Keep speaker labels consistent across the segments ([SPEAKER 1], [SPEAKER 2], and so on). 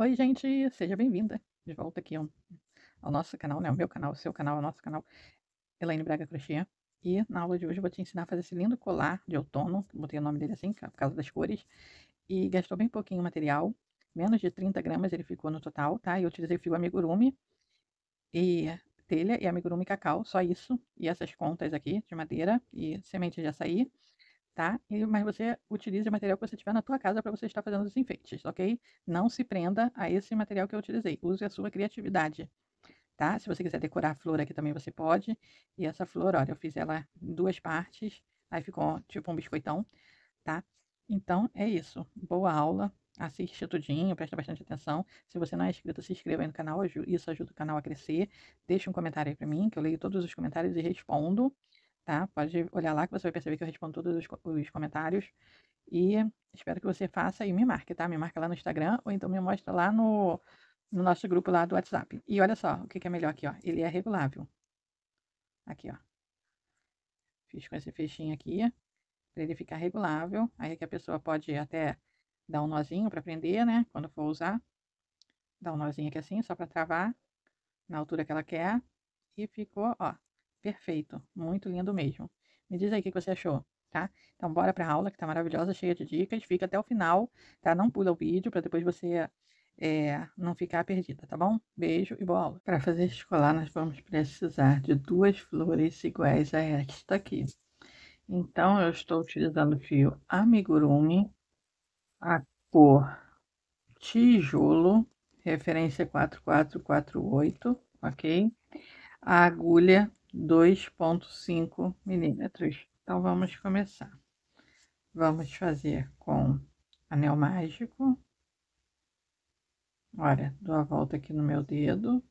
[SPEAKER 1] Oi, gente, seja bem-vinda de volta aqui ao, nosso canal, né? O meu canal, o seu canal, o nosso canal, Elaine Braga Crochê. E na aula de hoje eu vou te ensinar a fazer esse lindo colar de outono, botei o nome dele assim, por causa das cores. E gastou bem pouquinho material, menos de 30 gramas ele ficou no total, tá? Eu utilizei fio amigurumi e telha e amigurumi cacau, só isso. E essas contas aqui de madeira e semente de açaí tá? E, mas você utilize o material que você tiver na tua casa para você estar fazendo os enfeites, ok? Não se prenda a esse material que eu utilizei. Use a sua criatividade, tá? Se você quiser decorar a flor aqui também você pode. E essa flor, olha, eu fiz ela em duas partes, aí ficou tipo um biscoitão, tá? Então é isso. Boa aula. Assiste tudinho, presta bastante atenção. Se você não é inscrito, se inscreva aí no canal, isso ajuda o canal a crescer. Deixa um comentário aí para mim, que eu leio todos os comentários e respondo tá? Pode olhar lá que você vai perceber que eu respondo todos os, os comentários. E espero que você faça e me marque, tá? Me marca lá no Instagram ou então me mostra lá no, no nosso grupo lá do WhatsApp. E olha só, o que, que é melhor aqui, ó. Ele é regulável. Aqui, ó. Fiz com esse feixinho aqui, para ele ficar regulável. Aí que a pessoa pode até dar um nozinho para prender, né? Quando for usar. Dá um nozinho aqui assim, só para travar na altura que ela quer. E ficou, ó, Perfeito, muito lindo mesmo. Me diz aí o que você achou, tá? Então bora para a aula que está maravilhosa, cheia de dicas. Fica até o final, tá? Não pula o vídeo para depois você é, não ficar perdida, tá bom? Beijo e boa aula. Para fazer escolar, nós vamos precisar de duas flores iguais a esta aqui. Então, eu estou utilizando o fio amigurumi, a cor tijolo, referência 4448, ok? A agulha 2,5 milímetros. Então, vamos começar. Vamos fazer com anel mágico. Olha, dou a volta aqui no meu dedo.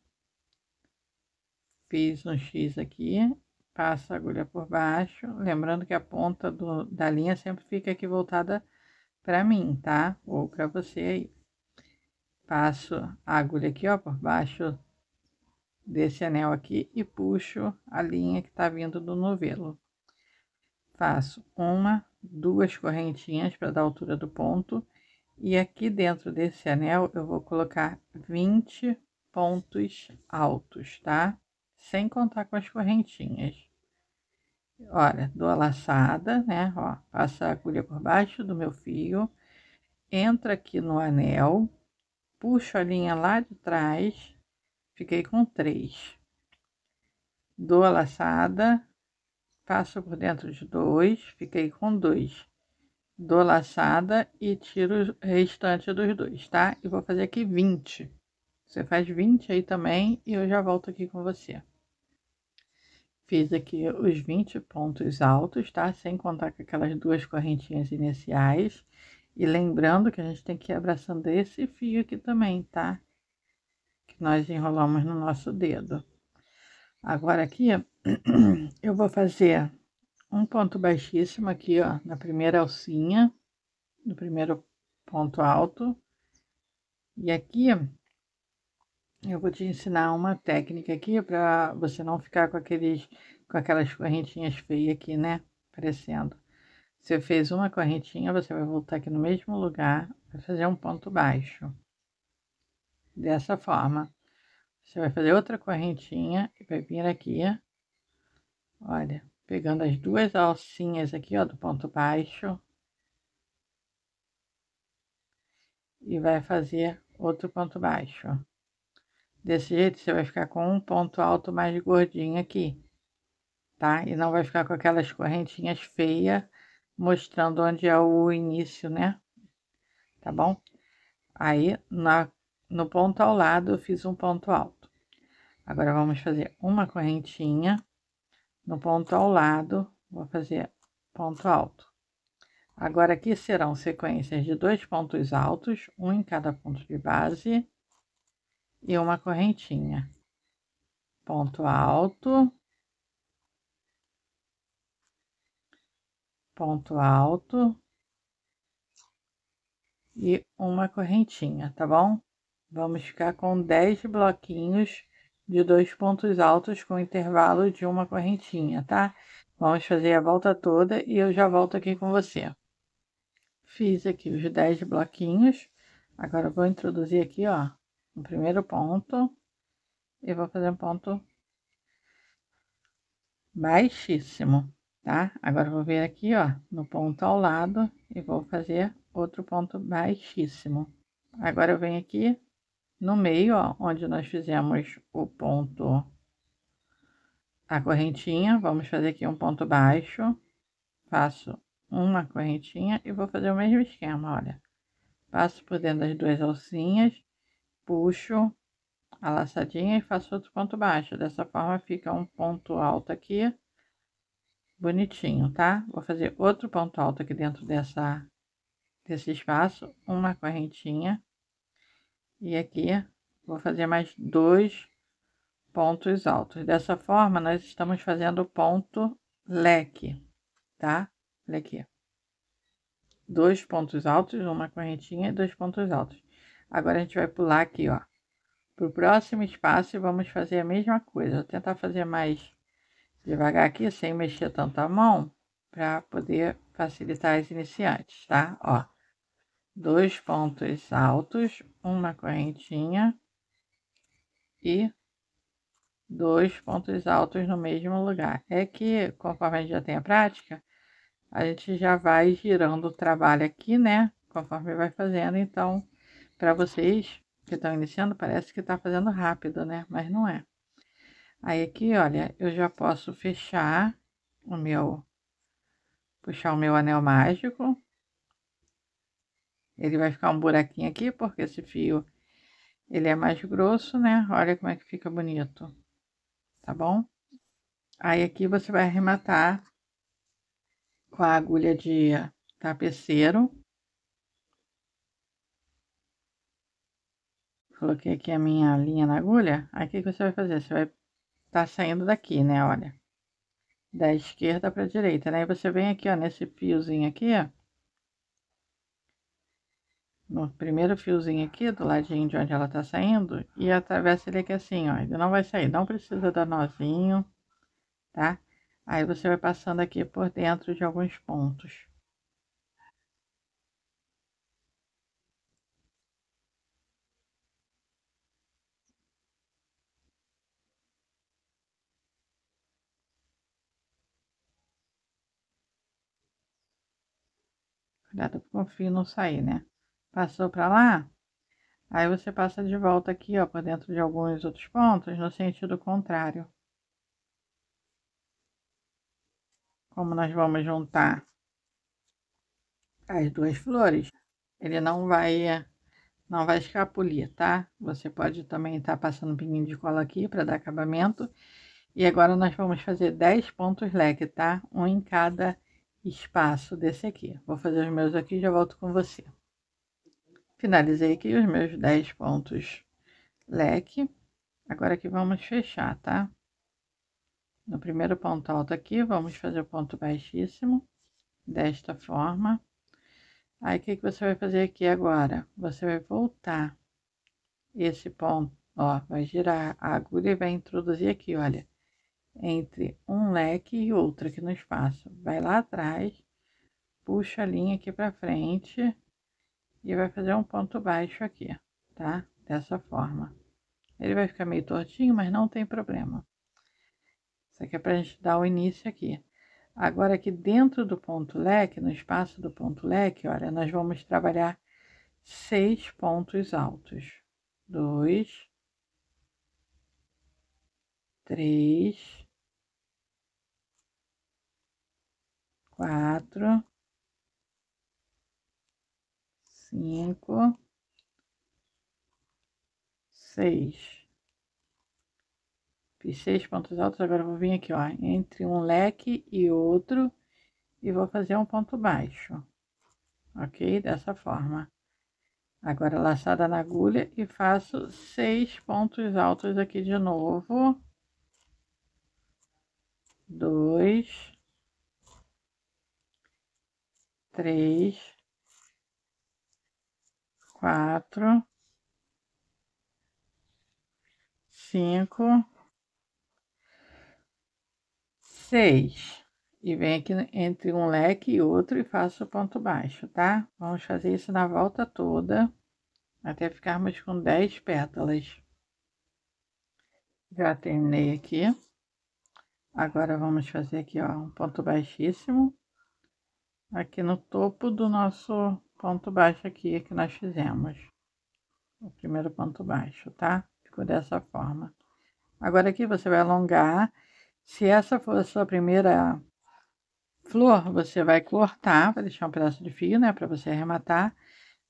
[SPEAKER 1] Fiz um X aqui, passo a agulha por baixo. Lembrando que a ponta do, da linha sempre fica aqui voltada para mim, tá? Ou para você aí. Passo a agulha aqui, ó, por baixo desse anel aqui e puxo a linha que tá vindo do novelo. Faço uma, duas correntinhas para dar altura do ponto. E aqui dentro desse anel, eu vou colocar 20 pontos altos, tá? Sem contar com as correntinhas. Olha, dou a laçada, né? Ó, passa a agulha por baixo do meu fio, entra aqui no anel, puxo a linha lá de trás fiquei com três. Dou a laçada, passo por dentro de dois, fiquei com dois. Dou laçada e tiro o restante dos dois, tá? E vou fazer aqui 20. Você faz 20 aí também e eu já volto aqui com você. Fiz aqui os 20 pontos altos, tá? Sem contar com aquelas duas correntinhas iniciais. E lembrando que a gente tem que ir abraçando esse fio aqui também, tá? que nós enrolamos no nosso dedo. Agora aqui, eu vou fazer um ponto baixíssimo aqui, ó, na primeira alcinha, no primeiro ponto alto. E aqui, eu vou te ensinar uma técnica aqui para você não ficar com aqueles com aquelas correntinhas feias aqui, né? Aparecendo. Você fez uma correntinha, você vai voltar aqui no mesmo lugar, vai fazer um ponto baixo dessa forma. Você vai fazer outra correntinha e vai vir aqui, olha, pegando as duas alcinhas aqui, ó, do ponto baixo. E vai fazer outro ponto baixo. Desse jeito, você vai ficar com um ponto alto mais gordinho aqui, tá? E não vai ficar com aquelas correntinhas feias, mostrando onde é o início, né? Tá bom? Aí, na no ponto ao lado, eu fiz um ponto alto. Agora, vamos fazer uma correntinha. No ponto ao lado, vou fazer ponto alto. Agora, aqui serão sequências de dois pontos altos, um em cada ponto de base, e uma correntinha. Ponto alto. Ponto alto. E uma correntinha, tá bom? Vamos ficar com 10 bloquinhos de dois pontos altos com intervalo de uma correntinha, tá? Vamos fazer a volta toda e eu já volto aqui com você. Fiz aqui os 10 bloquinhos. Agora, vou introduzir aqui, ó, no primeiro ponto. e vou fazer um ponto baixíssimo, tá? Agora, vou vir aqui, ó, no ponto ao lado e vou fazer outro ponto baixíssimo. Agora, eu venho aqui, no meio, ó, onde nós fizemos o ponto, a correntinha, vamos fazer aqui um ponto baixo, faço uma correntinha e vou fazer o mesmo esquema, olha. Passo por dentro das duas alcinhas, puxo a laçadinha e faço outro ponto baixo. Dessa forma fica um ponto alto aqui, bonitinho, tá? Vou fazer outro ponto alto aqui dentro dessa, desse espaço, uma correntinha e aqui vou fazer mais dois pontos altos. Dessa forma, nós estamos fazendo o ponto leque, tá? Olha aqui. Dois pontos altos, uma correntinha e dois pontos altos. Agora, a gente vai pular aqui, ó. Pro próximo espaço, vamos fazer a mesma coisa. Vou tentar fazer mais devagar aqui, sem mexer tanto a mão, para poder facilitar as iniciantes, tá? Ó, dois pontos altos, uma correntinha e dois pontos altos no mesmo lugar. É que conforme a gente já tem a prática, a gente já vai girando o trabalho aqui, né? Conforme vai fazendo, então, para vocês que estão iniciando, parece que está fazendo rápido, né? Mas não é. Aí aqui, olha, eu já posso fechar o meu, puxar o meu anel mágico ele vai ficar um buraquinho aqui, porque esse fio, ele é mais grosso, né? Olha como é que fica bonito, tá bom? Aí aqui você vai arrematar com a agulha de tapeceiro. Coloquei aqui a minha linha na agulha. Aí o que você vai fazer? Você vai tá saindo daqui, né? Olha, da esquerda para direita, né? E você vem aqui, ó, nesse fiozinho aqui, ó, no primeiro fiozinho aqui, do ladinho de onde ela tá saindo, e atravessa ele aqui assim, ó. Ele não vai sair, não precisa dar nozinho, tá?
[SPEAKER 2] Aí você vai passando aqui por dentro
[SPEAKER 1] de alguns pontos. Cuidado com o fio não sair, né? Passou para lá? Aí você passa de volta aqui, ó, por dentro de alguns outros pontos, no sentido contrário. Como nós vamos juntar as duas flores, ele não vai não vai escapulir, tá? Você pode também estar tá passando um pinguinho de cola aqui para dar acabamento. E agora nós vamos fazer 10 pontos leque, tá? Um em cada espaço desse aqui. Vou fazer os meus aqui e já volto com você. Finalizei aqui os meus 10 pontos leque. Agora que vamos fechar, tá? No primeiro ponto alto aqui, vamos fazer o ponto baixíssimo, desta forma. Aí, o que, que você vai fazer aqui agora? Você vai voltar esse ponto, ó, vai girar a agulha e vai introduzir aqui, olha, entre um leque e outro aqui no espaço. Vai lá atrás, puxa a linha aqui pra frente, e vai fazer um ponto baixo aqui, tá? Dessa forma. Ele vai ficar meio tortinho, mas não tem problema. Isso aqui é para a gente dar o início aqui. Agora, aqui dentro do ponto leque, no espaço do ponto leque, olha, nós vamos trabalhar seis pontos altos. Dois, três, quatro, cinco, seis. Fiz seis pontos altos, agora vou vir aqui, ó, entre um leque e outro, e vou fazer um ponto baixo, ok? Dessa forma. Agora, laçada na agulha e faço seis pontos altos aqui de novo. Dois. Três quatro, cinco, seis. E vem aqui entre um leque e outro e faço o ponto baixo, tá? Vamos fazer isso na volta toda, até ficarmos com dez pétalas. Já terminei aqui. Agora, vamos fazer aqui, ó, um ponto baixíssimo. Aqui no topo do nosso ponto baixo aqui que nós fizemos. O primeiro ponto baixo, tá? Ficou dessa forma. Agora aqui você vai alongar. Se essa for a sua primeira flor, você vai cortar, vai deixar um pedaço de fio, né, para você arrematar.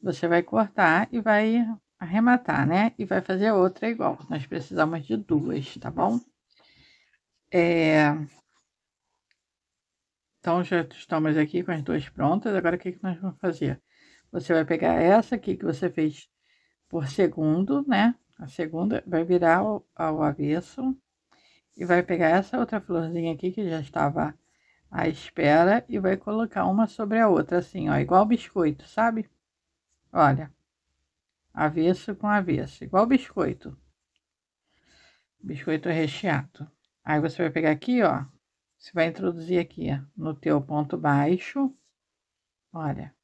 [SPEAKER 1] Você vai cortar e vai arrematar, né? E vai fazer outra igual. Nós precisamos de duas, tá bom? É... Então, já estamos aqui com as duas prontas. Agora, o que, que nós vamos fazer? Você vai pegar essa aqui que você fez por segundo, né? A segunda vai virar ao, ao avesso. E vai pegar essa outra florzinha aqui que já estava à espera e vai colocar uma sobre a outra, assim, ó, igual biscoito, sabe? Olha, avesso com avesso, igual biscoito. Biscoito recheado. Aí você vai pegar aqui, ó, você vai introduzir aqui, ó, no teu ponto baixo, olha.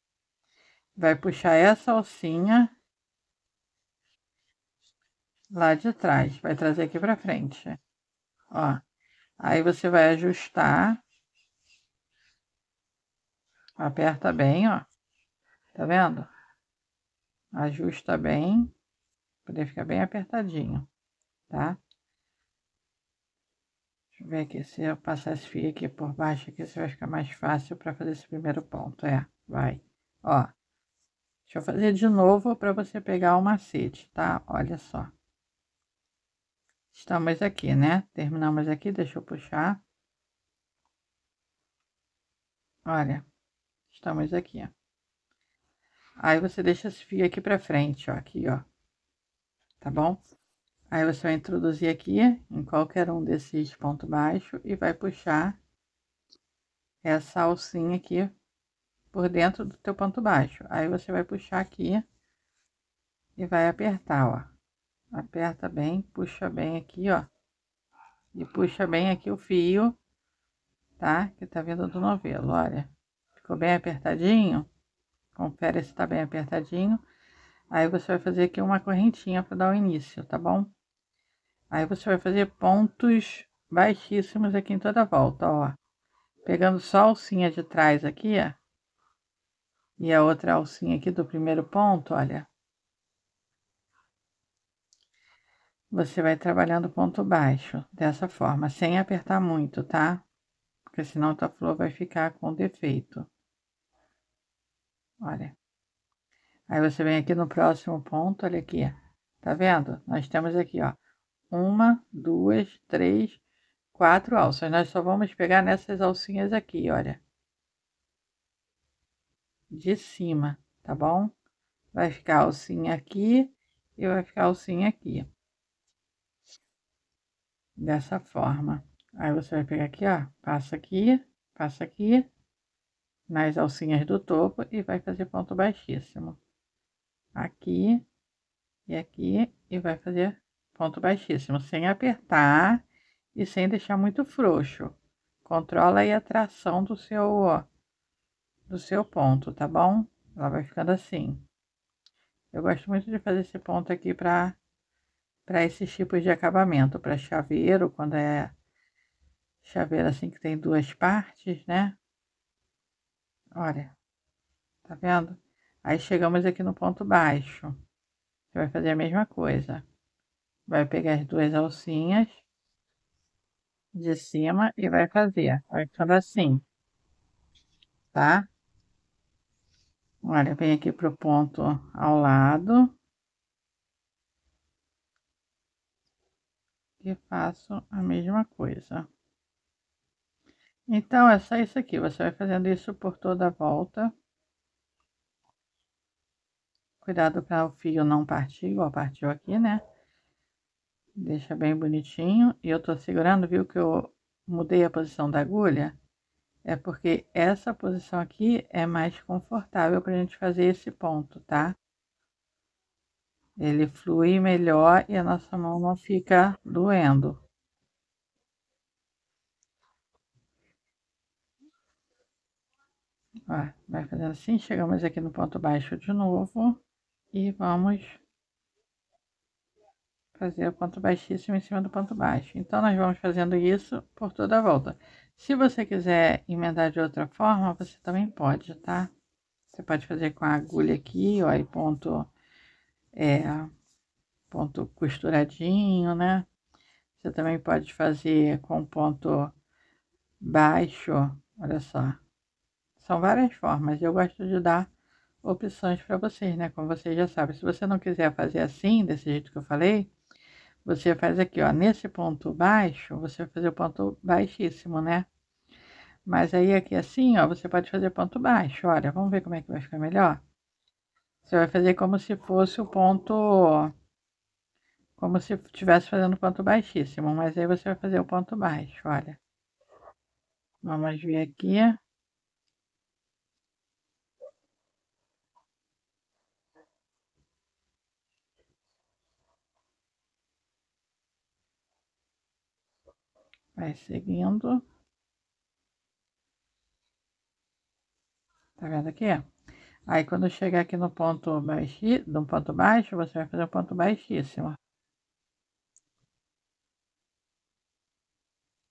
[SPEAKER 1] Vai puxar essa alcinha lá de trás, vai trazer aqui pra frente, ó. Aí você vai ajustar, aperta bem, ó, tá vendo? Ajusta bem, poder ficar bem apertadinho, tá? Deixa eu ver aqui, se eu passar esse fio aqui por baixo aqui, você vai ficar mais fácil para fazer esse primeiro ponto, é, vai, ó. Deixa eu fazer de novo para você pegar o macete, tá? Olha só. Estamos aqui, né? Terminamos aqui, deixa eu puxar. Olha, estamos aqui, ó. Aí você deixa esse fio aqui pra frente, ó, aqui, ó. Tá bom? Aí você vai introduzir aqui em qualquer um desses pontos baixos e vai puxar essa alcinha aqui por dentro do teu ponto baixo. Aí você vai puxar aqui e vai apertar, ó. Aperta bem, puxa bem aqui, ó. E puxa bem aqui o fio, tá? Que tá vindo do novelo, olha. Ficou bem apertadinho? Confere se tá bem apertadinho. Aí você vai fazer aqui uma correntinha para dar o início, tá bom? Aí você vai fazer pontos baixíssimos aqui em toda a volta, ó. Pegando só a alcinha de trás aqui, ó e a outra alcinha aqui do primeiro ponto, olha. Você vai trabalhando ponto baixo, dessa forma, sem apertar muito, tá? Porque senão a tua flor vai ficar com defeito. Olha. Aí você vem aqui no próximo ponto, olha aqui, tá vendo? Nós temos aqui, ó, uma, duas, três, quatro alças. Nós só vamos pegar nessas alcinhas aqui, olha de cima, tá bom? Vai ficar alcinha aqui e vai ficar alcinha aqui. Dessa forma. Aí você vai pegar aqui, ó, passa aqui, passa aqui, nas alcinhas do topo e vai fazer ponto baixíssimo. Aqui e aqui e vai fazer ponto baixíssimo, sem apertar e sem deixar muito frouxo. Controla aí a tração do seu do seu ponto, tá bom? Ela vai ficando assim. Eu gosto muito de fazer esse ponto aqui para para esses tipos de acabamento, para chaveiro, quando é chaveiro assim que tem duas partes, né? Olha, tá vendo? Aí chegamos aqui no ponto baixo. Você vai fazer a mesma coisa. Vai pegar as duas alcinhas de cima e vai fazer. Vai ficando assim, tá? Olha, vem aqui pro ponto ao lado. E faço a mesma coisa. Então, é só isso aqui. Você vai fazendo isso por toda a volta. Cuidado para o fio não partir, igual partiu aqui, né? Deixa bem bonitinho. E eu tô segurando, viu, que eu mudei a posição da agulha. É porque essa posição aqui é mais confortável para a gente fazer esse ponto, tá? Ele flui melhor e a nossa mão não fica doendo. Ó, vai fazendo assim, chegamos aqui no ponto baixo de novo e vamos fazer o ponto baixíssimo em cima do ponto baixo. Então, nós vamos fazendo isso por toda a volta. Se você quiser emendar de outra forma, você também pode, tá? Você pode fazer com a agulha aqui, ó, e ponto, é, ponto costuradinho, né? Você também pode fazer com ponto baixo, olha só. São várias formas, eu gosto de dar opções para vocês, né? Como vocês já sabem, se você não quiser fazer assim, desse jeito que eu falei, você faz aqui, ó, nesse ponto baixo, você vai fazer o ponto baixíssimo, né? Mas aí aqui assim, ó, você pode fazer ponto baixo. Olha, vamos ver como é que vai ficar melhor. Você vai fazer como se fosse o ponto... Como se estivesse fazendo ponto baixíssimo, mas aí você vai fazer o ponto baixo, olha. Vamos ver aqui. Vai seguindo. Tá vendo aqui? Aí, quando chegar aqui no ponto baixo no ponto baixo, você vai fazer um ponto baixíssimo.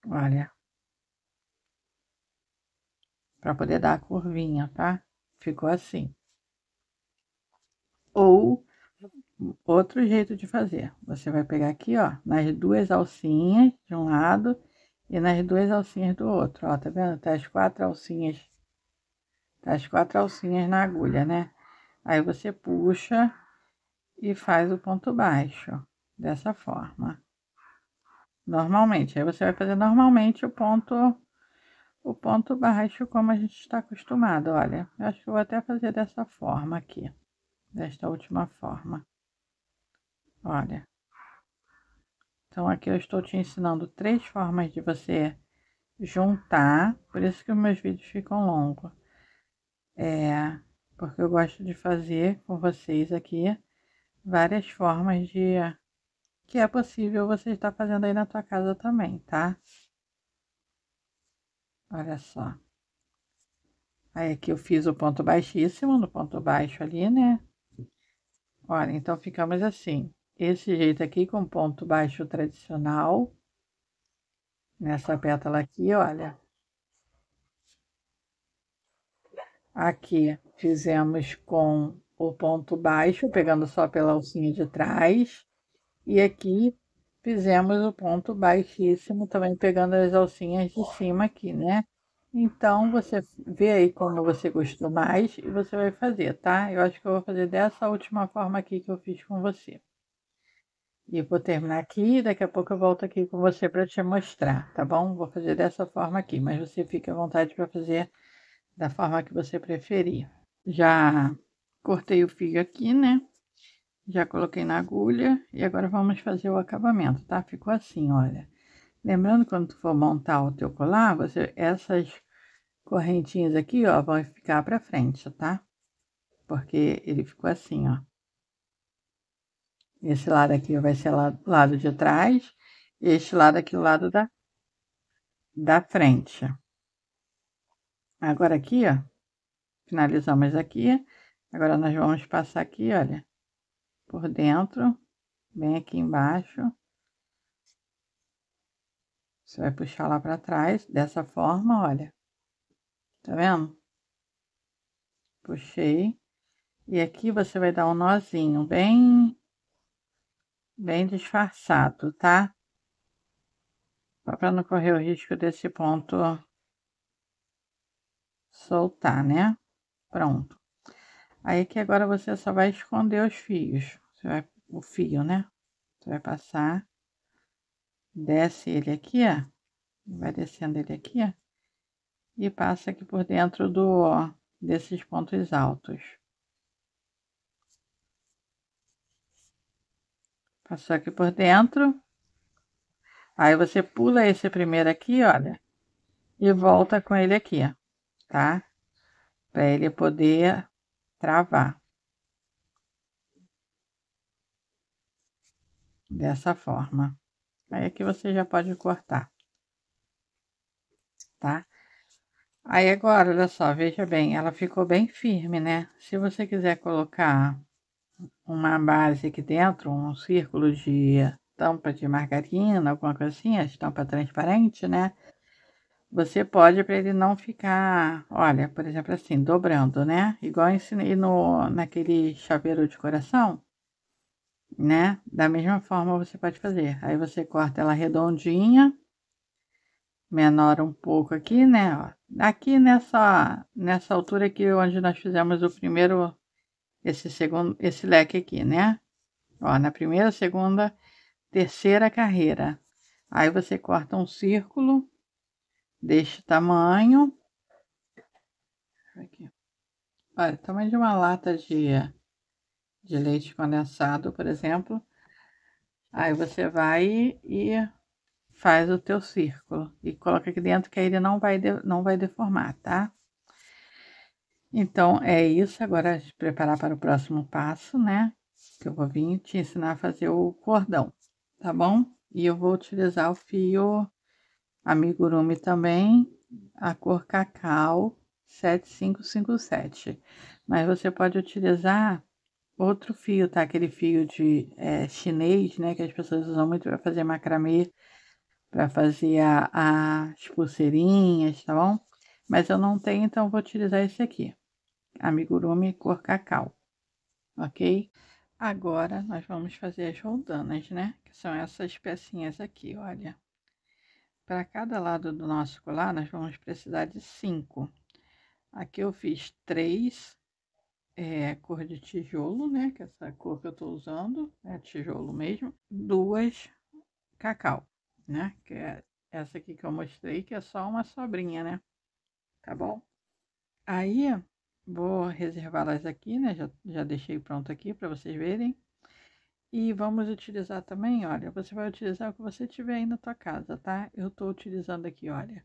[SPEAKER 1] Olha. Pra poder dar a curvinha, tá? Ficou assim. Ou, outro jeito de fazer. Você vai pegar aqui, ó, nas duas alcinhas de um lado e nas duas alcinhas do outro, ó, tá vendo? Tá as quatro alcinhas, tá as quatro alcinhas na agulha, né? Aí você puxa e faz o ponto baixo, dessa forma. Normalmente, aí você vai fazer normalmente o ponto, o ponto baixo como a gente está acostumado, olha. Eu acho que eu vou até fazer dessa forma aqui, desta última forma. Olha. Então, aqui eu estou te ensinando três formas de você juntar, por isso que os meus vídeos ficam longos. É, porque eu gosto de fazer com vocês aqui várias formas de que é possível você estar fazendo aí na tua casa também, tá? Olha só. Aí aqui eu fiz o ponto baixíssimo no ponto baixo ali, né? Olha, então ficamos assim esse jeito aqui com ponto baixo tradicional, nessa pétala aqui, olha. Aqui fizemos com o ponto baixo, pegando só pela alcinha de trás, e aqui fizemos o ponto baixíssimo, também pegando as alcinhas de cima aqui, né? Então, você vê aí como você gostou mais e você vai fazer, tá? Eu acho que eu vou fazer dessa última forma aqui que eu fiz com você. E vou terminar aqui, daqui a pouco eu volto aqui com você para te mostrar, tá bom? Vou fazer dessa forma aqui, mas você fica à vontade para fazer da forma que você preferir. Já cortei o fio aqui, né? Já coloquei na agulha e agora vamos fazer o acabamento, tá? Ficou assim, olha. Lembrando, quando tu for montar o teu colar, você, essas correntinhas aqui, ó, vão ficar para frente, tá? Porque ele ficou assim, ó. Esse lado aqui vai ser lado, lado de trás, este lado aqui, o lado da, da frente. Agora aqui, ó, finalizamos aqui. Agora, nós vamos passar aqui, olha, por dentro, bem aqui embaixo. Você vai puxar lá para trás, dessa forma, olha. Tá vendo? Puxei. E aqui você vai dar um nozinho bem bem disfarçado, tá? Só para não correr o risco desse ponto soltar, né? Pronto. Aí que agora você só vai esconder os fios. Você vai, o fio, né? Você vai passar, desce ele aqui, ó. Vai descendo ele aqui, ó. E passa aqui por dentro do, ó, desses pontos altos. Passou aqui por dentro. Aí você pula esse primeiro aqui, olha, e volta com ele aqui, tá? Para ele poder travar. Dessa forma. Aí aqui você já pode cortar, tá? Aí agora, olha só, veja bem, ela ficou bem firme, né? Se você quiser colocar uma base aqui dentro, um círculo de tampa de margarina, alguma coisa assim, a estampa transparente, né? Você pode para ele não ficar, olha, por exemplo, assim, dobrando, né? Igual eu ensinei no, naquele chaveiro de coração, né? Da mesma forma você pode fazer. Aí você corta ela redondinha, menor um pouco aqui, né? aqui nessa, nessa altura aqui onde nós fizemos o primeiro esse segundo, esse leque aqui, né? Ó, na primeira, segunda, terceira carreira. Aí você corta um círculo deste tamanho. Aqui. Olha, tamanho de uma lata de, de leite condensado, por exemplo. Aí você vai e faz o teu círculo e coloca aqui dentro que ele não vai, de, não vai deformar, tá? Então, é isso. Agora, preparar para o próximo passo, né? Que eu vou vir te ensinar a fazer o cordão, tá bom? E eu vou utilizar o fio amigurumi também, a cor cacau 7557. Mas você pode utilizar outro fio, tá? Aquele fio de é, chinês, né? Que as pessoas usam muito para fazer macramê, para fazer a, as pulseirinhas, tá bom? Mas eu não tenho, então vou utilizar esse aqui amigurumi cor cacau, ok? Agora, nós vamos fazer as roldanas, né? Que são essas pecinhas aqui, olha. Para cada lado do nosso colar, nós vamos precisar de cinco. Aqui eu fiz três, é, cor de tijolo, né? Que é essa cor que eu tô usando, é tijolo mesmo. Duas cacau, né? Que é essa aqui que eu mostrei, que é só uma sobrinha, né? Tá bom? Aí, Vou reservá-las aqui, né? Já, já deixei pronto aqui para vocês verem. E vamos utilizar também, olha, você vai utilizar o que você tiver aí na tua casa, tá? Eu estou utilizando aqui, olha,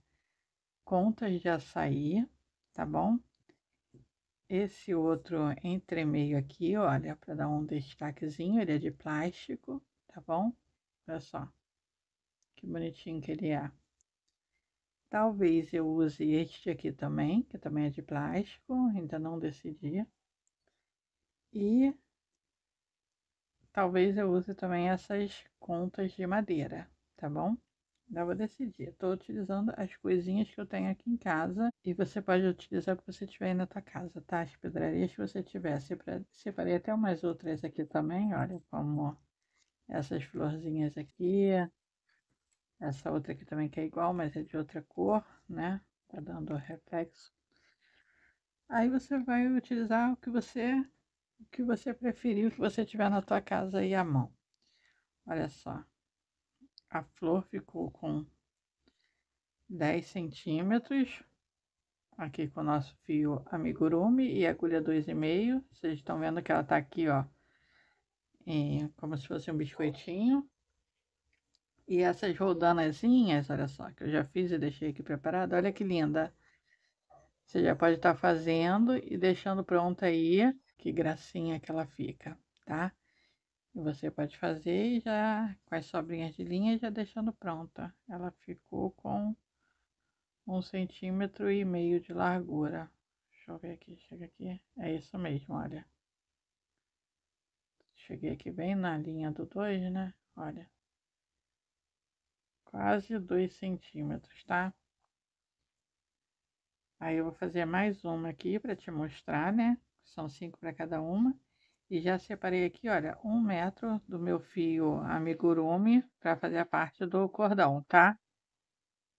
[SPEAKER 1] contas de açaí, tá bom? Esse outro entremeio aqui, olha, para dar um destaquezinho, ele é de plástico, tá bom? Olha só, que bonitinho que ele é. Talvez eu use este aqui também, que também é de plástico, ainda não decidi. E talvez eu use também essas contas de madeira, tá bom? Ainda vou decidir. Estou utilizando as coisinhas que eu tenho aqui em casa e você pode utilizar o que você tiver aí na tua casa, tá? As pedrarias que você tiver. Separei até umas outras aqui também, olha como essas florzinhas aqui, essa outra aqui também que é igual, mas é de outra cor, né? Tá dando reflexo. Aí você vai utilizar o que você, o que você preferir, o que você tiver na tua casa aí à mão. Olha só. A flor ficou com 10 centímetros. Aqui com o nosso fio amigurumi e agulha 2,5. Vocês estão vendo que ela tá aqui, ó. como se fosse um biscoitinho. E essas roldanazinhas, olha só, que eu já fiz e deixei aqui preparado. Olha que linda. Você já pode estar tá fazendo e deixando pronta aí. Que gracinha que ela fica, tá? E você pode fazer já com as sobrinhas de linha já deixando pronta. Ela ficou com um centímetro e meio de largura. Deixa eu ver aqui, chega aqui. É isso mesmo, olha. Cheguei aqui bem na linha do 2, né? Olha, quase 2 centímetros, tá? Aí eu vou fazer mais uma aqui para te mostrar, né? São cinco para cada uma. E já separei aqui, olha, um metro do meu fio amigurumi para fazer a parte do cordão, tá?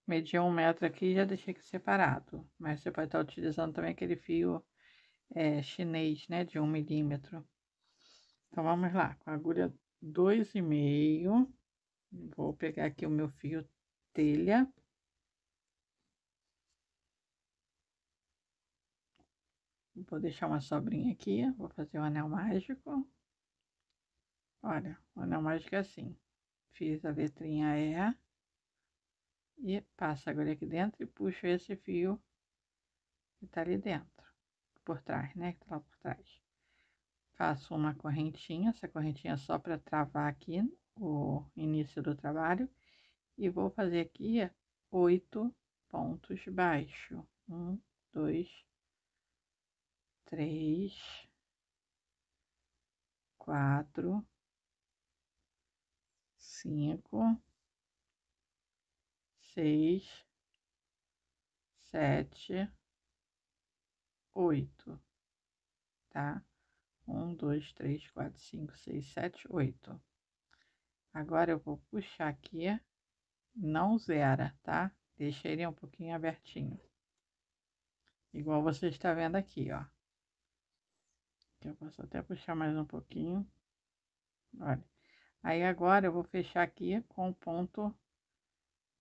[SPEAKER 1] Medi um metro aqui e já deixei aqui separado. Mas você pode estar tá utilizando também aquele fio é, chinês, né? De um milímetro. Então, vamos lá. Com a agulha dois e meio. Vou pegar aqui o meu fio telha. Vou deixar uma sobrinha aqui, vou fazer o um anel mágico. Olha, o anel mágico é assim. Fiz a letrinha E. E passo agora aqui dentro e puxo esse fio que tá ali dentro. Por trás, né? Que tá lá por trás. Faço uma correntinha, essa correntinha é só para travar aqui o início do trabalho e vou fazer aqui oito pontos baixos. Um, dois, três, quatro, cinco, seis, sete, oito, tá? Um, dois, três, quatro, cinco, seis, sete, oito. Agora eu vou puxar aqui, não zera, tá? Deixa ele um pouquinho abertinho. Igual você está vendo aqui, ó. Eu posso até puxar mais um pouquinho. Olha. Aí agora eu vou fechar aqui com o ponto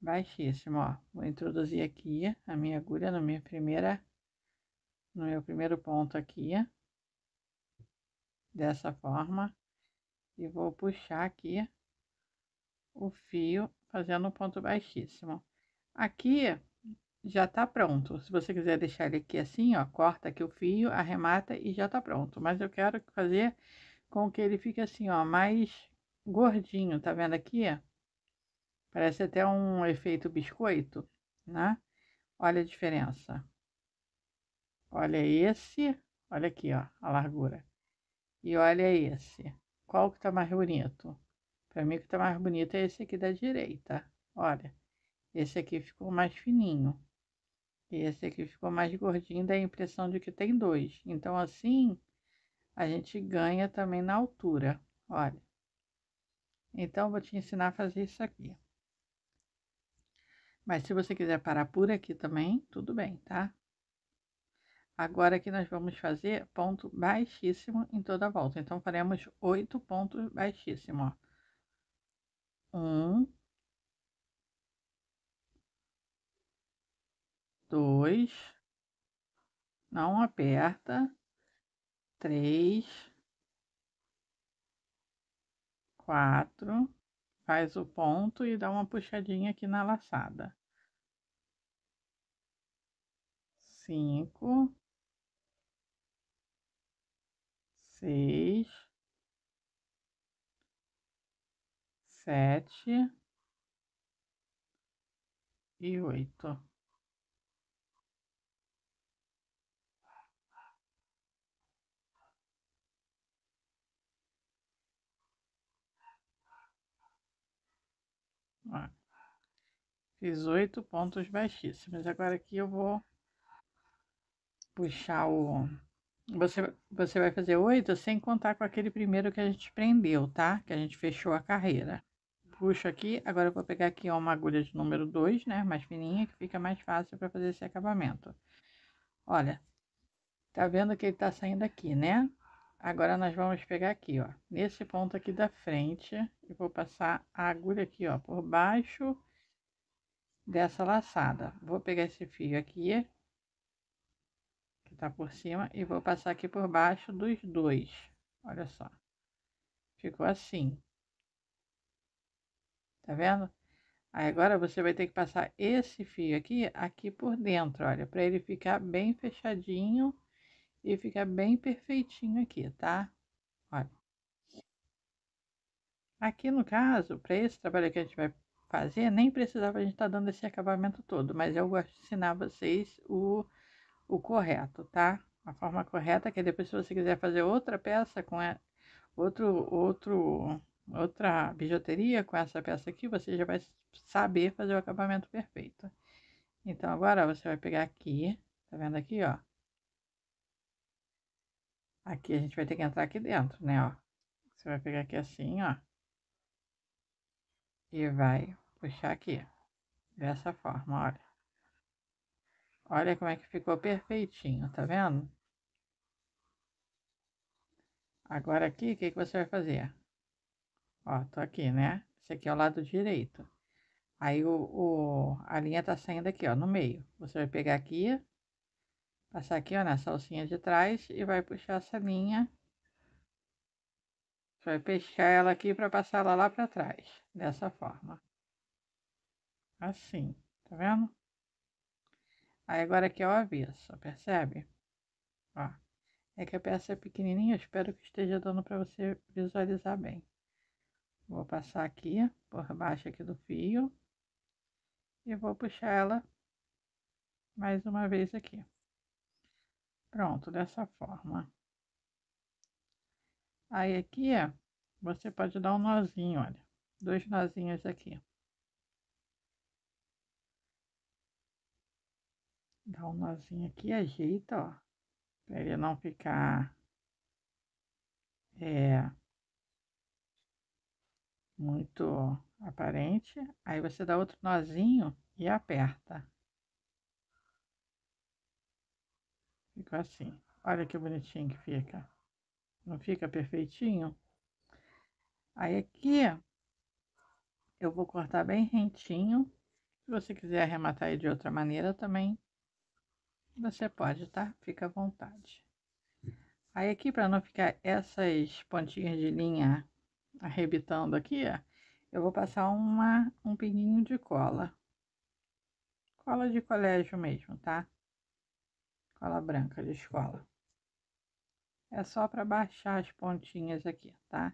[SPEAKER 1] baixíssimo, ó. Vou introduzir aqui a minha agulha na minha primeira, no meu primeiro ponto aqui. Dessa forma. E vou puxar aqui o fio fazendo um ponto baixíssimo. Aqui já tá pronto. Se você quiser deixar ele aqui assim, ó, corta aqui o fio, arremata e já tá pronto. Mas eu quero fazer com que ele fique assim, ó, mais gordinho, tá vendo aqui? Parece até um efeito biscoito, né? Olha a diferença. Olha esse, olha aqui, ó, a largura. E olha esse. Qual que tá mais bonito? Para mim, o que tá mais bonito é esse aqui da direita. Olha, esse aqui ficou mais fininho. E esse aqui ficou mais gordinho, dá a impressão de que tem dois. Então, assim, a gente ganha também na altura, olha. Então, vou te ensinar a fazer isso aqui. Mas se você quiser parar por aqui também, tudo bem, tá? Agora aqui nós vamos fazer ponto baixíssimo em toda a volta. Então, faremos oito pontos baixíssimos, ó um, dois, não aperta, três, quatro, faz o ponto e dá uma puxadinha aqui na laçada. Cinco, seis, sete e oito. fiz oito pontos baixíssimos. Agora aqui eu vou puxar o. Você, você vai fazer oito sem contar com aquele primeiro que a gente prendeu, tá? Que a gente fechou a carreira puxo aqui, agora eu vou pegar aqui uma agulha de número 2, né, mais fininha, que fica mais fácil para fazer esse acabamento. Olha, tá vendo que ele tá saindo aqui, né? Agora, nós vamos pegar aqui, ó, nesse ponto aqui da frente, e vou passar a agulha aqui, ó, por baixo dessa laçada. Vou pegar esse fio aqui, que tá por cima, e vou passar aqui por baixo dos dois, olha só. Ficou assim tá vendo? Aí agora você vai ter que passar esse fio aqui, aqui por dentro, olha, para ele ficar bem fechadinho e ficar bem perfeitinho aqui, tá? Olha. Aqui no caso, para esse trabalho que a gente vai fazer, nem precisava a gente estar tá dando esse acabamento todo, mas eu gosto de ensinar vocês o, o correto, tá? A forma correta, é que depois se você quiser fazer outra peça com a, é, outro, outro outra bijuteria com essa peça aqui, você já vai saber fazer o acabamento perfeito. Então, agora você vai pegar aqui, tá vendo aqui, ó? Aqui a gente vai ter que entrar aqui dentro, né, ó. Você vai pegar aqui assim, ó. E vai puxar aqui, dessa forma, olha. Olha como é que ficou perfeitinho, tá vendo? Agora aqui, o que, que você vai fazer? Ó, tô aqui, né? Esse aqui é o lado direito. Aí, o, o, a linha tá saindo aqui, ó, no meio. Você vai pegar aqui, passar aqui, ó, nessa alcinha de trás e vai puxar essa linha. Você vai pescar ela aqui para passar ela lá para trás, dessa forma. Assim, tá vendo? Aí, agora aqui é o avesso, percebe? Ó, é que a peça é pequenininha, espero que esteja dando para você visualizar bem. Vou passar aqui, por baixo aqui do fio. E vou puxar ela mais uma vez aqui. Pronto, dessa forma. Aí aqui, ó, você pode dar um nozinho, olha. Dois nozinhos aqui. Dá um nozinho aqui, ajeita, ó. Pra ele não ficar... É muito aparente. Aí você dá outro nozinho e aperta. Ficou assim. Olha que bonitinho que fica. Não fica perfeitinho? Aí aqui eu vou cortar bem rentinho. Se você quiser arrematar aí de outra maneira também, você pode, tá? Fica à vontade. Aí aqui, para não ficar essas pontinhas de linha arrebitando aqui, ó, eu vou passar uma, um pinguinho de cola. Cola de colégio mesmo, tá? Cola branca de escola. É só para baixar as pontinhas aqui, tá?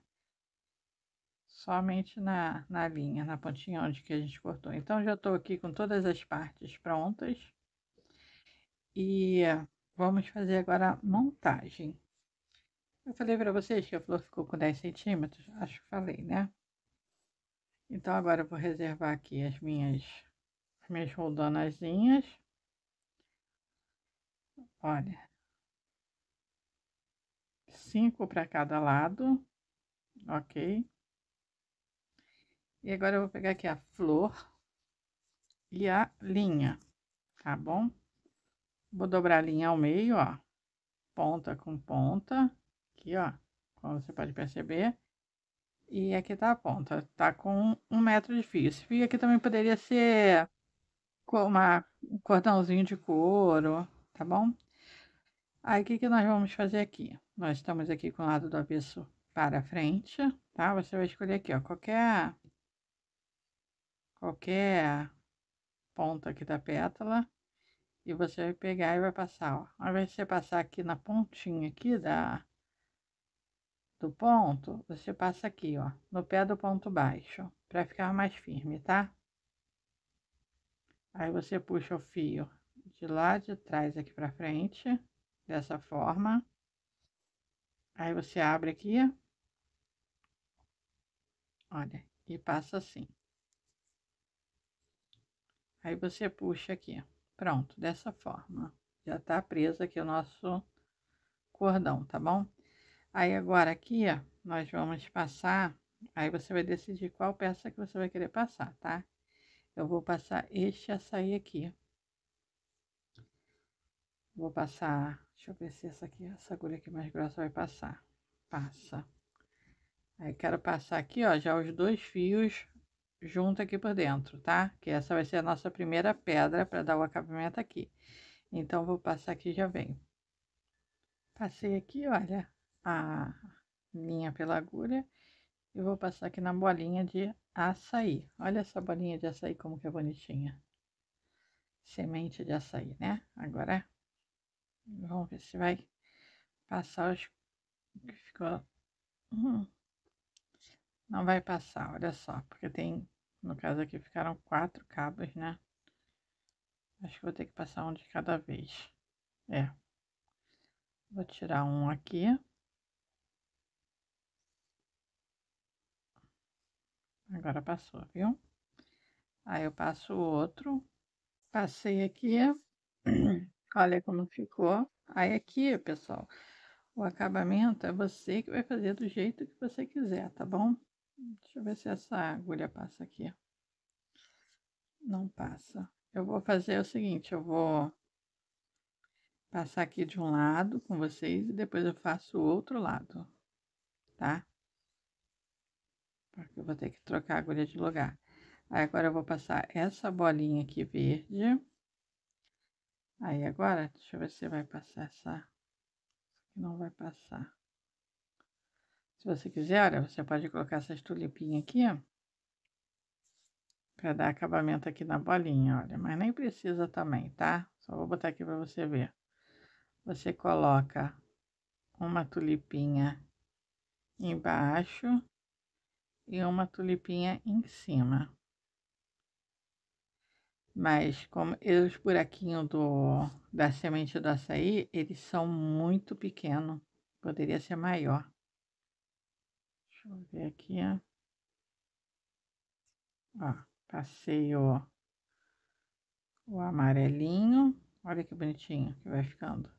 [SPEAKER 1] Somente na, na linha, na pontinha onde que a gente cortou. Então, já tô aqui com todas as partes prontas. E vamos fazer agora a montagem. Eu falei pra vocês que a flor ficou com 10 centímetros? Acho que falei, né? Então, agora eu vou reservar aqui as minhas, as minhas roldanazinhas. Olha. Cinco para cada lado, ok? E agora eu vou pegar aqui a flor e a linha, tá bom? Vou dobrar a linha ao meio, ó. Ponta com ponta aqui, ó, como você pode perceber. E aqui tá a ponta, tá com um metro de fio. Esse fio aqui também poderia ser com um cordãozinho de couro, tá bom? Aí, o que, que nós vamos fazer aqui? Nós estamos aqui com o lado do avesso para frente, tá? Você vai escolher aqui, ó, qualquer... Qualquer ponta aqui da pétala. E você vai pegar e vai passar, ó. Ao invés de você passar aqui na pontinha aqui da, do ponto, você passa aqui, ó, no pé do ponto baixo, para ficar mais firme, tá? Aí você puxa o fio de lá de trás aqui para frente, dessa forma. Aí você abre aqui, olha, e passa assim. Aí você puxa aqui, pronto, dessa forma. Já tá preso aqui o nosso cordão, tá bom? Aí agora aqui, ó, nós vamos passar, aí você vai decidir qual peça que você vai querer passar, tá? Eu vou passar este açaí aqui. Vou passar, deixa eu ver se essa aqui, essa agulha aqui mais grossa vai passar. Passa. Aí quero passar aqui, ó, já os dois fios junto aqui por dentro, tá? Que essa vai ser a nossa primeira pedra para dar o acabamento aqui. Então, vou passar aqui já venho. Passei aqui, olha, a linha pela agulha e vou passar aqui na bolinha de açaí. Olha essa bolinha de açaí como que é bonitinha. Semente de açaí, né? Agora, vamos ver se vai passar os que ficou... Hum. Não vai passar, olha só, porque tem, no caso aqui, ficaram quatro cabos, né? Acho que vou ter que passar um de cada vez. É. Vou tirar um aqui. Agora passou, viu? Aí eu passo o outro. Passei aqui. Olha como ficou. Aí aqui, pessoal, o acabamento é você que vai fazer do jeito que você quiser, tá bom? Deixa eu ver se essa agulha passa aqui. Não passa. Eu vou fazer o seguinte, eu vou passar aqui de um lado com vocês e depois eu faço o outro lado, tá? porque eu vou ter que trocar a agulha de lugar. Aí, agora eu vou passar essa bolinha aqui verde. Aí, agora, deixa eu ver se vai passar essa... Não vai passar. Se você quiser, olha, você pode colocar essas tulipinhas aqui, ó. Pra dar acabamento aqui na bolinha, olha. Mas nem precisa também, tá? Só vou botar aqui pra você ver. Você coloca uma tulipinha embaixo e uma tulipinha em cima. Mas como os buraquinhos do, da semente do açaí, eles são muito pequenos. Poderia ser maior. Deixa eu ver aqui. Ó, passei o, o amarelinho. Olha que bonitinho que vai ficando.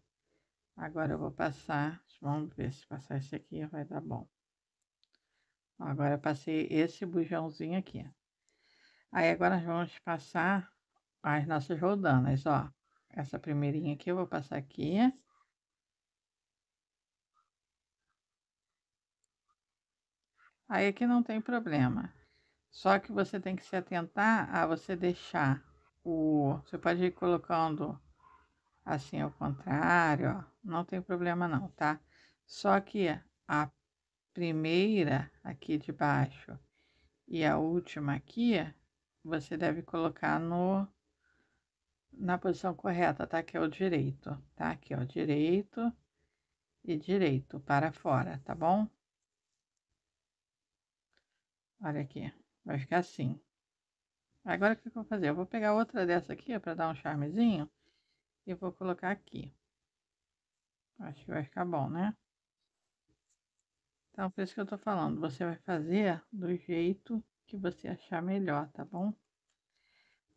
[SPEAKER 1] Agora eu vou passar, vamos ver se passar esse aqui vai dar bom. Agora, passei esse bujãozinho aqui. Aí, agora, nós vamos passar as nossas rodanas ó. Essa primeirinha aqui, eu vou passar aqui. Aí, aqui não tem problema. Só que você tem que se atentar a você deixar o... Você pode ir colocando assim ao contrário, ó. Não tem problema não, tá? Só que a primeira aqui de baixo e a última aqui, você deve colocar no na posição correta, tá? Que é o direito, tá? Aqui, ó, direito e direito para fora, tá bom? Olha aqui, vai ficar assim. Agora, o que eu vou fazer? Eu vou pegar outra dessa aqui, para dar um charmezinho, e vou colocar aqui. Acho que vai ficar bom, né? Então, por isso que eu tô falando, você vai fazer do jeito que você achar melhor, tá bom?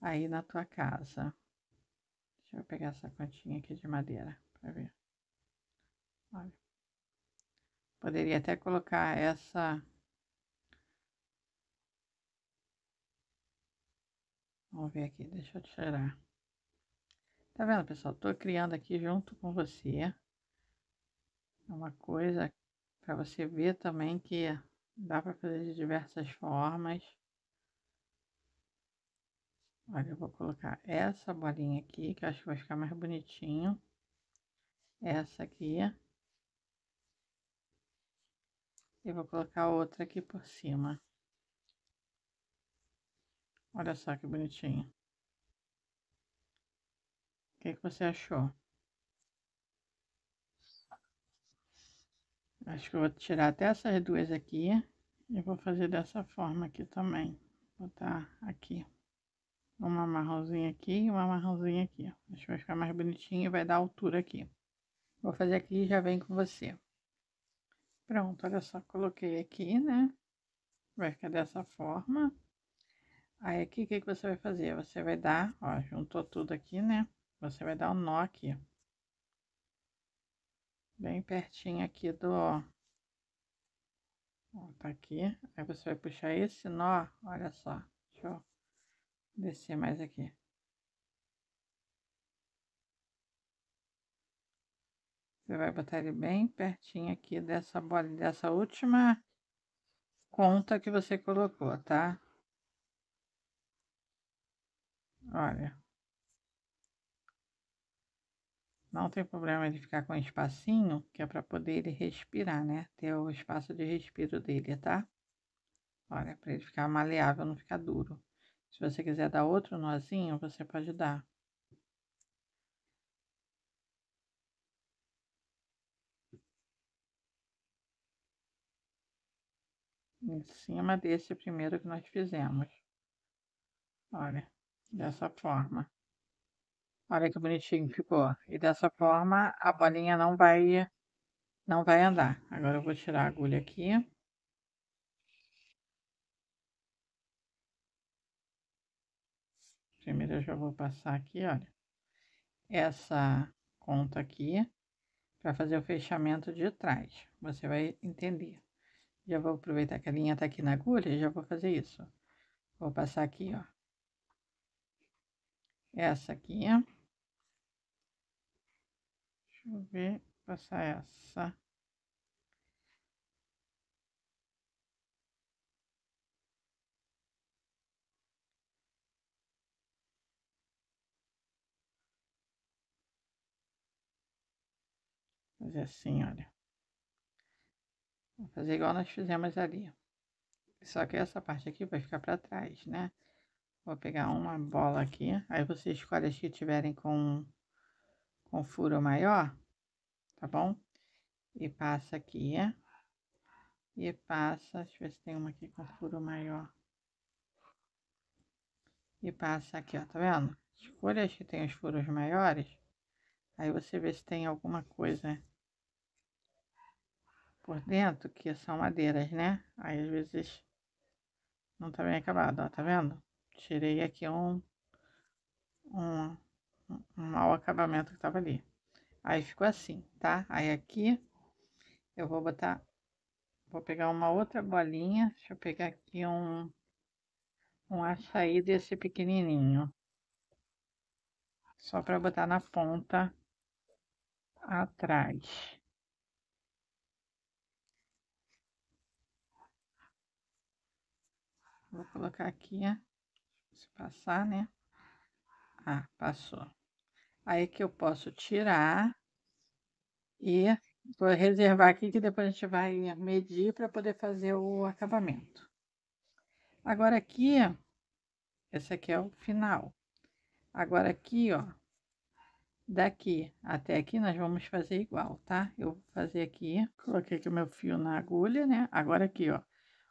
[SPEAKER 1] Aí na tua casa. Deixa eu pegar essa continha aqui de madeira para ver. Olha. Poderia até colocar essa Vamos ver aqui, deixa eu tirar. Tá vendo, pessoal? Tô criando aqui junto com você uma coisa para você ver também que dá para fazer de diversas formas. Olha, eu vou colocar essa bolinha aqui, que acho que vai ficar mais bonitinho. Essa aqui. E vou colocar outra aqui por cima. Olha só que bonitinho. O que, que você achou? Acho que eu vou tirar até essas duas aqui. E vou fazer dessa forma aqui também. Botar aqui. Uma marronzinha aqui e uma marronzinha aqui. Acho que vai ficar mais bonitinho e vai dar altura aqui. Vou fazer aqui e já vem com você. Pronto, olha só, coloquei aqui, né? Vai ficar dessa forma. Aí aqui, o que, que você vai fazer? Você vai dar, ó, juntou tudo aqui, né? Você vai dar um nó aqui bem pertinho aqui do ó. ó. Tá aqui. Aí você vai puxar esse nó, olha só. Deixa eu descer mais aqui. Você vai botar ele bem pertinho aqui dessa bola, dessa última conta que você colocou, tá? Olha. Não tem problema de ficar com um espacinho, que é para poder ele respirar, né? Ter o espaço de respiro dele, tá? Olha, para ele ficar maleável, não ficar duro. Se você quiser dar outro nozinho, você pode dar. Em cima desse primeiro que nós fizemos. Olha, dessa forma. Olha que bonitinho ficou. Tipo, e dessa forma, a bolinha não vai, não vai andar. Agora eu vou tirar a agulha aqui. Primeiro eu já vou passar aqui, olha, essa conta aqui para fazer o fechamento de trás. Você vai entender. Já vou aproveitar que a linha tá aqui na agulha e já vou fazer isso. Vou passar aqui, ó. Essa aqui, ó Deixa eu ver, passar essa. Fazer assim, olha. Vou fazer igual nós fizemos ali. Só que essa parte aqui vai ficar para trás, né? Vou pegar uma bola aqui. Aí vocês escolhe as que tiverem com com furo maior, tá bom? E passa aqui, e passa, deixa eu ver se tem uma aqui com furo maior. E passa aqui, ó, tá vendo? Escolha que tem os furos maiores, aí você vê se tem alguma coisa por dentro, que são madeiras, né? Aí, às vezes, não tá bem acabado, ó, tá vendo? Tirei aqui um, um um mau acabamento que tava ali. Aí ficou assim, tá? Aí aqui eu vou botar, vou pegar uma outra bolinha, deixa eu pegar aqui um, um açaí desse pequenininho. Só para botar na ponta atrás. Vou colocar aqui, se passar, né? Ah, passou aí que eu posso tirar e vou reservar aqui que depois a gente vai medir para poder fazer o acabamento. Agora aqui, esse aqui é o final. Agora aqui, ó, daqui até aqui nós vamos fazer igual, tá? Eu vou fazer aqui, coloquei aqui o meu fio na agulha, né? Agora aqui, ó,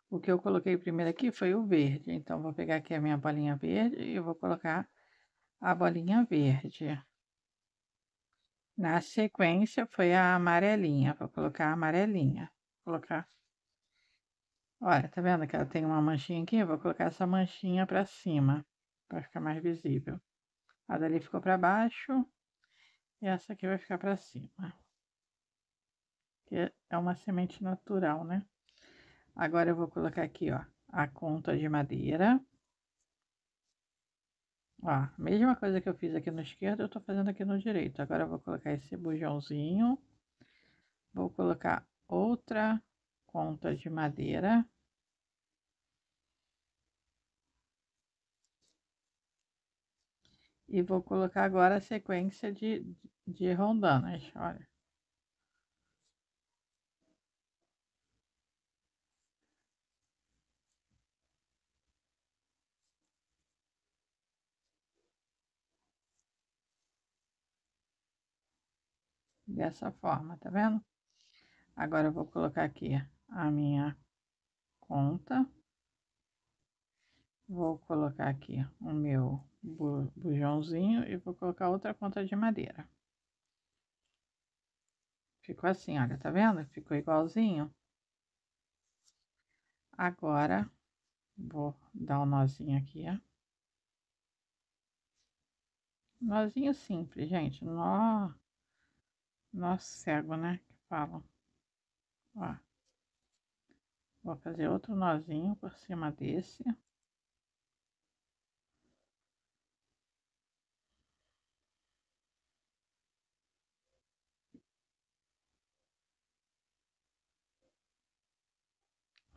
[SPEAKER 1] o que eu coloquei primeiro aqui foi o verde. Então, vou pegar aqui a minha bolinha verde e vou colocar a bolinha verde. Na sequência foi a amarelinha. Vou colocar a amarelinha. Vou colocar. Olha, tá vendo que ela tem uma manchinha aqui? Eu vou colocar essa manchinha para cima, para ficar mais visível. A dali ficou para baixo e essa aqui vai ficar para cima. Que é uma semente natural, né? Agora eu vou colocar aqui, ó, a conta de madeira. Ó, a mesma coisa que eu fiz aqui no esquerdo, eu tô fazendo aqui no direito. Agora eu vou colocar esse bujãozinho. Vou colocar outra ponta de madeira. E vou colocar agora a sequência de, de rondanas, olha. dessa forma, tá vendo? Agora, eu vou colocar aqui a minha conta. Vou colocar aqui o meu bujãozinho e vou colocar outra conta de madeira. Ficou assim, olha, tá vendo? Ficou igualzinho. Agora, vou dar um nozinho aqui, ó. Nozinho simples, gente. Nó nosso cego, né? Que falam. Ó. Vou fazer outro nozinho por cima desse.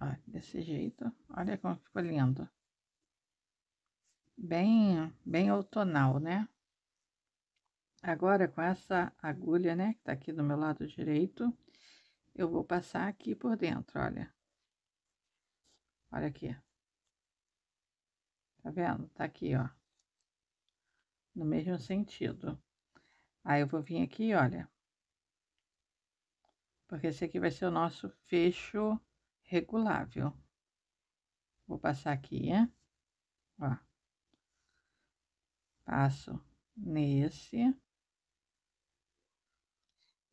[SPEAKER 1] Ó, desse jeito. Olha como ficou lindo. Bem, bem outonal, né? Agora, com essa agulha, né, que tá aqui do meu lado direito, eu vou passar aqui por dentro, olha. Olha aqui. Tá vendo? Tá aqui, ó. No mesmo sentido. Aí, eu vou vir aqui, olha. Porque esse aqui vai ser o nosso fecho regulável. Vou passar aqui, ó. Passo nesse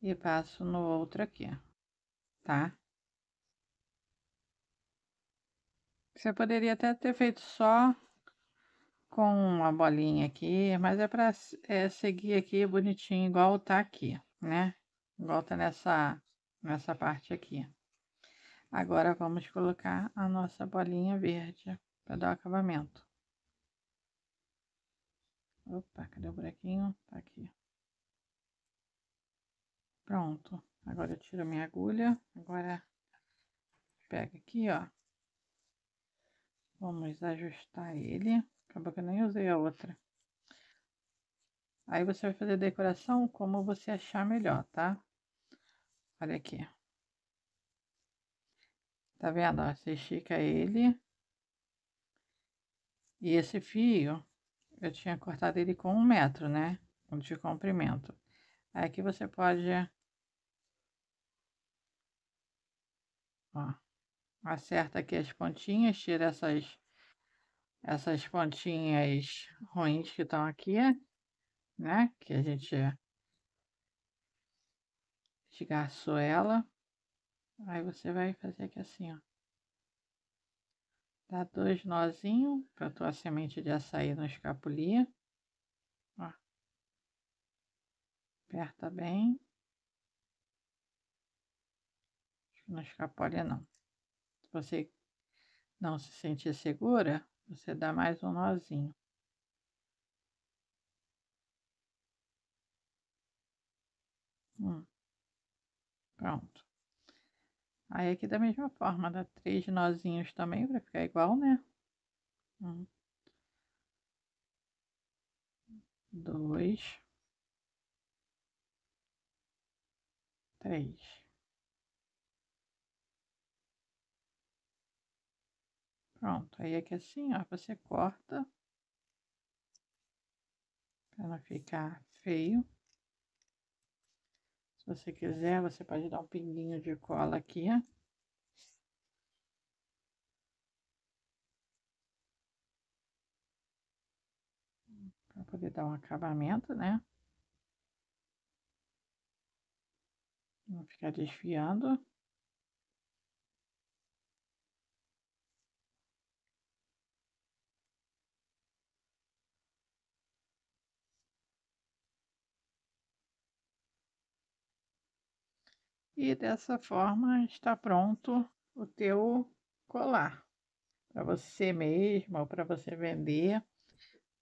[SPEAKER 1] e passo no outro aqui, tá? Você poderia até ter feito só com uma bolinha aqui, mas é para é, seguir aqui bonitinho, igual tá aqui, né? Igual tá nessa, nessa parte aqui. Agora, vamos colocar a nossa bolinha verde para dar o acabamento. Opa, cadê o buraquinho? Tá aqui. Pronto. Agora eu tiro minha agulha. Agora, pega aqui, ó. Vamos ajustar ele. Acabou que eu nem usei a outra. Aí, você vai fazer a decoração como você achar melhor, tá? Olha aqui. Tá vendo? Ó, você estica ele. E esse fio, eu tinha cortado ele com um metro, né? De comprimento. Aqui você pode Ó, acerta aqui as pontinhas, tira essas, essas pontinhas ruins que estão aqui, né? Que a gente esgarçou ela. Aí você vai fazer aqui assim, ó. Dá dois nozinhos para tua semente de açaí não escapulir. Ó. Aperta bem. Não escapole não. Se você não se sentir segura, você dá mais um nozinho. Hum. Pronto. Aí aqui da mesma forma, dá três nozinhos também para ficar igual, né? Um, dois, três. Pronto, aí que assim, ó, você corta para não ficar feio. Se você quiser, você pode dar um pinguinho de cola aqui, ó. Pra poder dar um acabamento, né? Não ficar desfiando. e dessa forma está pronto o teu colar para você mesmo ou para você vender.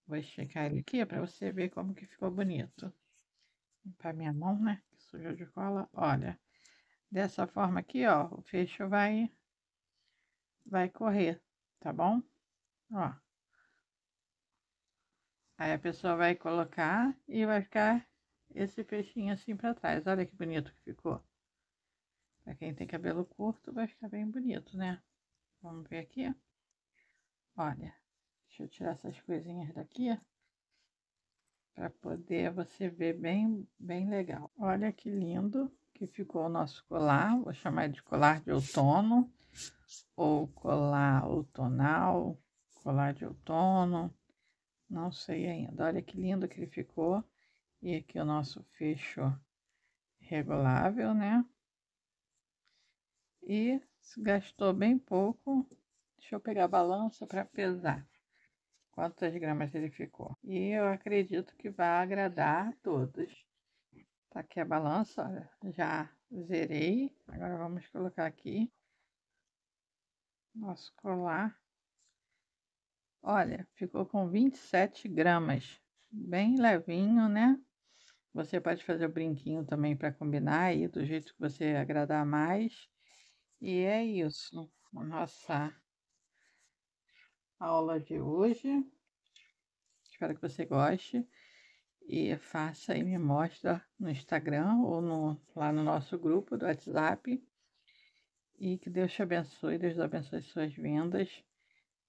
[SPEAKER 1] Vou esticar ele aqui para você ver como que ficou bonito. Para minha mão, né? Que sujou de cola. Olha, dessa forma aqui, ó, o fecho vai vai correr, tá bom? Ó. Aí a pessoa vai colocar e vai ficar esse fechinho assim para trás. Olha que bonito que ficou. Pra quem tem cabelo curto, vai ficar bem bonito, né? Vamos ver aqui. Olha, deixa eu tirar essas coisinhas daqui, para poder você ver bem, bem legal. Olha que lindo que ficou o nosso colar, vou chamar de colar de outono, ou colar outonal, colar de outono, não sei ainda. Olha que lindo que ele ficou. E aqui o nosso fecho regulável, né? e gastou bem pouco. Deixa eu pegar a balança para pesar quantas gramas ele ficou. E eu acredito que vai agradar a todos. Tá aqui a balança, olha, já zerei. Agora vamos colocar aqui nosso colar. Olha, ficou com 27 gramas, bem levinho, né? Você pode fazer o brinquinho também para combinar aí, do jeito que você agradar mais. E é isso, a nossa aula de hoje. Espero que você goste e faça e me mostra no Instagram ou no, lá no nosso grupo do WhatsApp. E que Deus te abençoe, Deus abençoe suas vendas.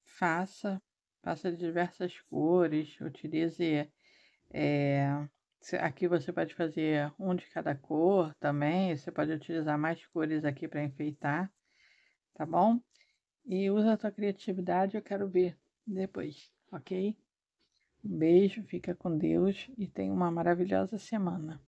[SPEAKER 1] Faça, faça de diversas cores, utilize é, Aqui você pode fazer um de cada cor também, você pode utilizar mais cores aqui para enfeitar, tá bom? E usa a sua criatividade, eu quero ver depois, ok? Um beijo, fica com Deus e tenha uma maravilhosa semana.